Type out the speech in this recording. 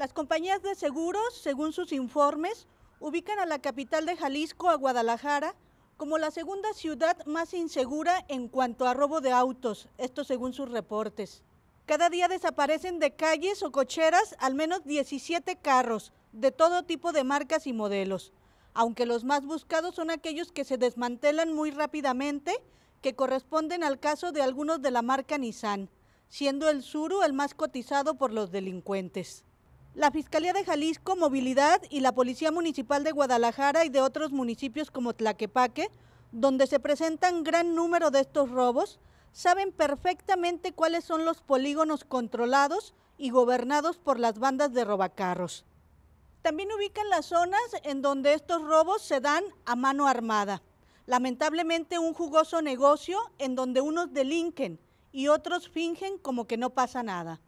Las compañías de seguros, según sus informes, ubican a la capital de Jalisco, a Guadalajara, como la segunda ciudad más insegura en cuanto a robo de autos, esto según sus reportes. Cada día desaparecen de calles o cocheras al menos 17 carros de todo tipo de marcas y modelos, aunque los más buscados son aquellos que se desmantelan muy rápidamente, que corresponden al caso de algunos de la marca Nissan, siendo el Suru el más cotizado por los delincuentes. La Fiscalía de Jalisco, Movilidad y la Policía Municipal de Guadalajara y de otros municipios como Tlaquepaque, donde se presentan gran número de estos robos, saben perfectamente cuáles son los polígonos controlados y gobernados por las bandas de robacarros. También ubican las zonas en donde estos robos se dan a mano armada. Lamentablemente un jugoso negocio en donde unos delinquen y otros fingen como que no pasa nada.